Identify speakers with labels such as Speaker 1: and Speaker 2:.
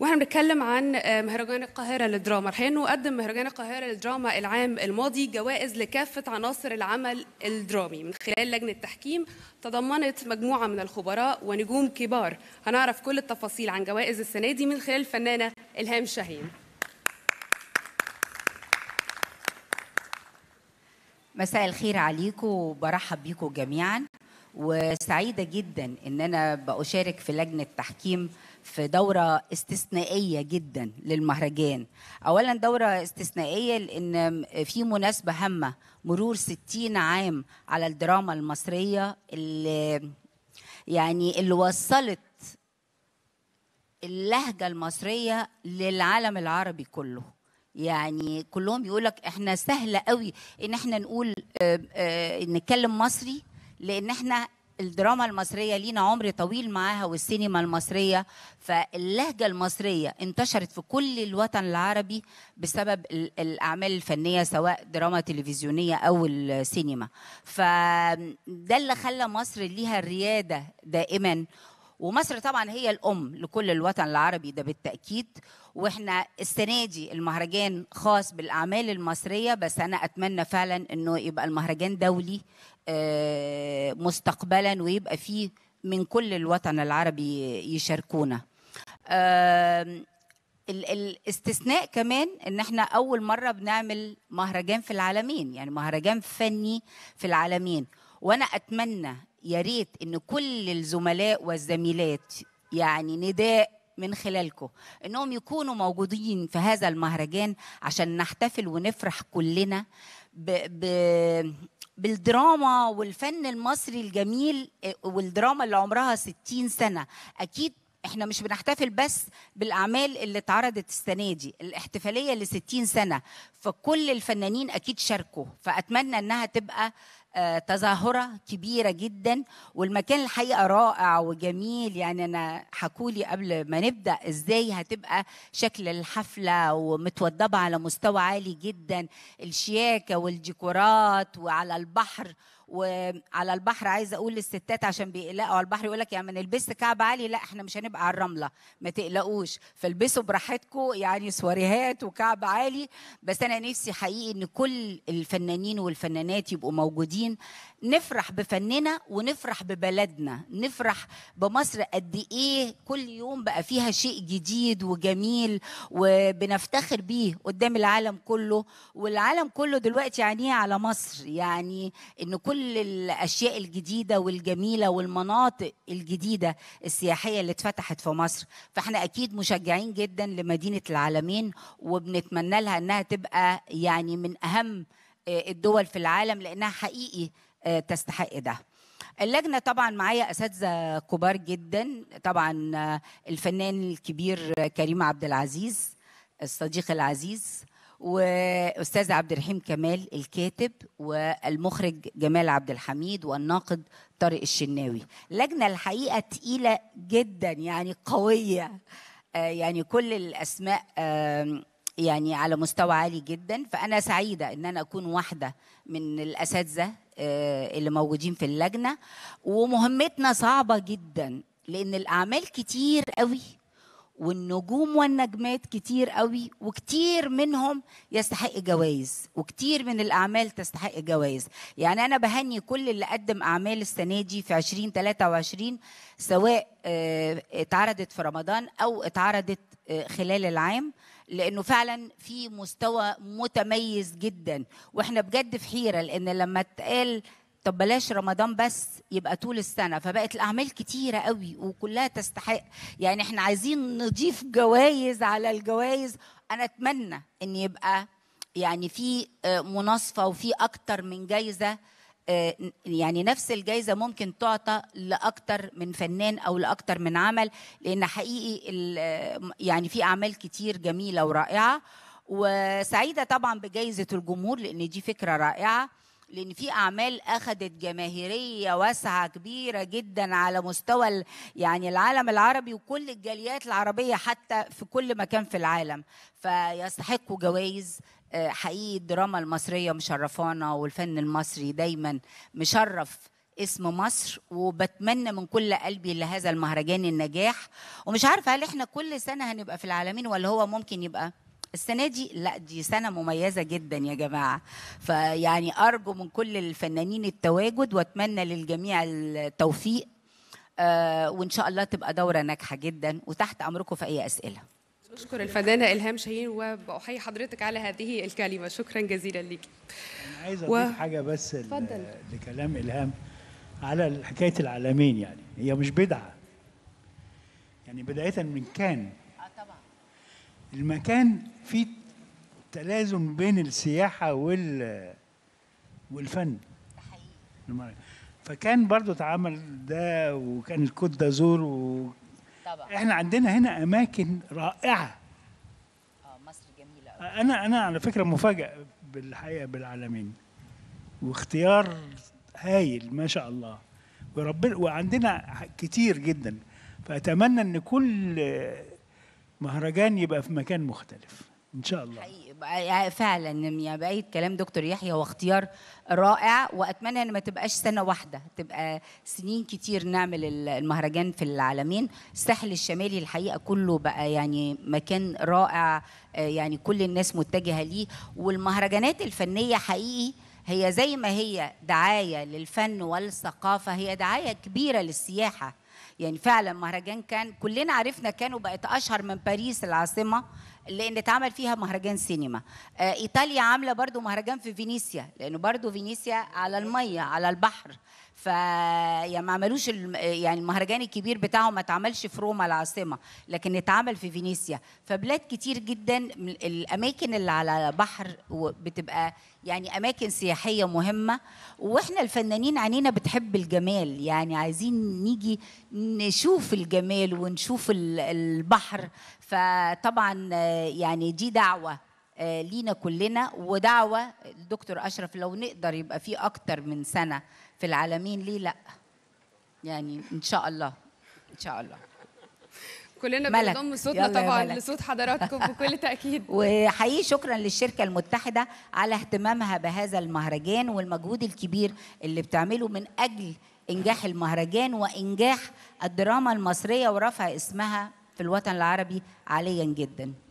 Speaker 1: واحنا بنتكلم عن آه، مهرجان القاهرة للدراما الحقيقة انه قدم مهرجان القاهرة للدراما العام الماضي جوائز لكافة عناصر العمل الدرامي من خلال لجنة تحكيم تضمنت مجموعة من الخبراء ونجوم كبار هنعرف كل التفاصيل عن جوائز السنة دي من خلال الفنانة إلهام شاهين مساء الخير عليكم وبرحب بيكم جميعا وسعيدة جدا إن أنا بأشارك في لجنة تحكيم في دورة استثنائية جدا للمهرجان أولا دورة استثنائية لأن في مناسبة هامة مرور 60 عام على الدراما المصرية اللي يعني اللي وصلت اللهجة المصرية للعالم العربي كله يعني كلهم يقولك احنا سهلة قوي ان احنا نقول اه اه نتكلم مصري لان احنا الدراما المصرية لينا عمر طويل معاها والسينما المصرية فاللهجة المصرية انتشرت في كل الوطن العربي بسبب الأعمال الفنية سواء دراما تلفزيونية أو السينما فده اللي خلى مصر ليها الريادة دائما ومصر طبعا هي الام لكل الوطن العربي ده بالتاكيد واحنا السنه دي المهرجان خاص بالاعمال المصريه بس انا اتمنى فعلا انه يبقى المهرجان دولي آه، مستقبلا ويبقى فيه من كل الوطن العربي يشاركونا الاستثناء كمان ان احنا اول مره بنعمل مهرجان في العالمين يعني مهرجان فني في العالمين وانا اتمنى يا ريت ان كل الزملاء والزميلات يعني نداء من خلالكم انهم يكونوا موجودين في هذا المهرجان عشان نحتفل ونفرح كلنا ب... ب... بالدراما والفن المصري الجميل والدراما اللي عمرها 60 سنة أكيد احنا مش بنحتفل بس بالاعمال اللي اتعرضت السنه دي الاحتفاليه ل 60 سنه فكل الفنانين اكيد شاركوا فاتمنى انها تبقى آه، تظاهره كبيره جدا والمكان الحقيقه رائع وجميل يعني انا حكولي قبل ما نبدا ازاي هتبقى شكل الحفله ومتوضبه على مستوى عالي جدا الشياكه والديكورات وعلى البحر وعلى البحر عايزه اقول للستات عشان بيقلقوا على البحر يقول لك يعني ما نلبس كعب عالي لا احنا مش هنبقى على الرمله ما تقلقوش فالبسوا براحتكم يعني سواريهات وكعب عالي بس انا نفسي حقيقي ان كل الفنانين والفنانات يبقوا موجودين نفرح بفننا ونفرح ببلدنا نفرح بمصر قد ايه كل يوم بقى فيها شيء جديد وجميل وبنفتخر بيه قدام العالم كله والعالم كله دلوقتي عينيه على مصر يعني ان كل كل الاشياء الجديده والجميله والمناطق الجديده السياحيه اللي اتفتحت في مصر فاحنا اكيد مشجعين جدا لمدينه العالمين وبنتمنى لها انها تبقى يعني من اهم آه، الدول في العالم لانها حقيقي آه، تستحق ده اللجنه طبعا معايا اساتذه كبار جدا طبعا آه، الفنان الكبير كريم عبد العزيز الصديق العزيز واستاذ عبد الرحيم كمال الكاتب والمخرج جمال عبد الحميد والناقد طارق الشناوي لجنه الحقيقه تقيله جدا يعني قويه آه، يعني كل الاسماء يعني على مستوى عالي جدا فانا سعيده ان انا اكون واحده من الاساتذه آه، اللي موجودين في اللجنه ومهمتنا صعبه جدا لان الاعمال كتير قوي والنجوم والنجمات كتير قوي وكتير منهم يستحق جوائز وكتير من الأعمال تستحق جوائز يعني أنا بهني كل اللي قدم أعمال السنة دي في 2023 سواء آه، اتعرضت في رمضان أو اتعرضت آه، خلال العام لانه فعلا في مستوى متميز جدا واحنا بجد في حيره لان لما تقال طب بلاش رمضان بس يبقى طول السنه فبقت الاعمال كتيره قوي وكلها تستحق يعني احنا عايزين نضيف جوائز على الجوائز انا اتمنى ان يبقى يعني في آه، مناصفه وفي اكتر من جايزه آه، يعني نفس الجايزه ممكن تعطى لاكتر من فنان او لاكتر من عمل لان حقيقي آه، يعني في اعمال كتير جميله ورائعه وسعيده طبعا بجائزه الجمهور لان دي فكره رائعه لان في اعمال اخذت جماهيريه واسعه كبيره جدا على مستوى يعني العالم العربي وكل الجاليات العربيه حتى في كل مكان في العالم فيستحقوا جوائز آه، حقيقي الدراما المصريه مشرفانا والفن المصري دايما مشرف اسم مصر وبتمنى من كل قلبي لهذا المهرجان النجاح ومش عارفه هل احنا كل سنه هنبقى في العالمين ولا هو ممكن يبقى السنه دي لا دي سنه مميزه جدا يا جماعه فيعني ارجو من كل الفنانين التواجد واتمنى للجميع التوفيق آه وان شاء الله تبقى دوره ناجحه جدا وتحت امركم في اي اسئله أشكر الفنانة إلهام شاهين وأحيي حضرتك على هذه الكلمة شكرا جزيلا لك أنا عايز أضيف و... حاجة بس فضل. لكلام إلهام على حكاية العالمين يعني هي مش بدعة يعني بداية من كان المكان فيه تلازم بين السياحة وال والفن حقيقي فكان برضو اتعمل ده وكان الكوت ده زور و... طبعا احنا عندنا هنا اماكن رائعه اه مصر جميله أوي. انا انا على فكره مفاجأة بالحقيقه بالعالمين واختيار هايل ما شاء الله وربنا وعندنا كتير جدا فاتمنى ان كل مهرجان يبقى في مكان مختلف ان شاء الله حقيقي طيب، آه، فعلا يا بعيد كلام دكتور يحيى هو اختيار رائع واتمنى ان ما تبقاش سنه واحده تبقى سنين كتير نعمل المهرجان في العالمين الساحل الشمالي الحقيقه كله بقى يعني مكان رائع آه، يعني كل الناس متجهه ليه والمهرجانات الفنيه حقيقي هي زي ما هي دعايه للفن والثقافه هي دعايه كبيره للسياحه يعني فعلا مهرجان كان كلنا عرفنا كانوا بقت اشهر من باريس العاصمه لان اتعمل فيها مهرجان سينما آه، ايطاليا عامله برضو مهرجان في فينيسيا لانه برضو فينيسيا على الميه على البحر ف يعني ما عملوش يعني المهرجان الكبير بتاعهم ما اتعملش في روما العاصمه لكن اتعمل في فينيسيا فبلاد كتير جدا الاماكن اللي على بحر بتبقى يعني اماكن سياحيه مهمه واحنا الفنانين عينينا بتحب الجمال يعني عايزين نيجي نشوف الجمال ونشوف البحر فطبعا يعني دي دعوه آه، لينا كلنا ودعوه الدكتور اشرف لو نقدر يبقى في اكتر من سنه في العالمين ليه لا يعني ان شاء الله ان شاء الله كلنا بنضم صوتنا طبعا لصوت حضراتكم بكل تاكيد وحقيقي شكرا للشركه المتحده على اهتمامها بهذا المهرجان والمجهود الكبير اللي بتعمله من اجل انجاح المهرجان وانجاح الدراما المصريه ورفع اسمها في الوطن العربي عاليا جدا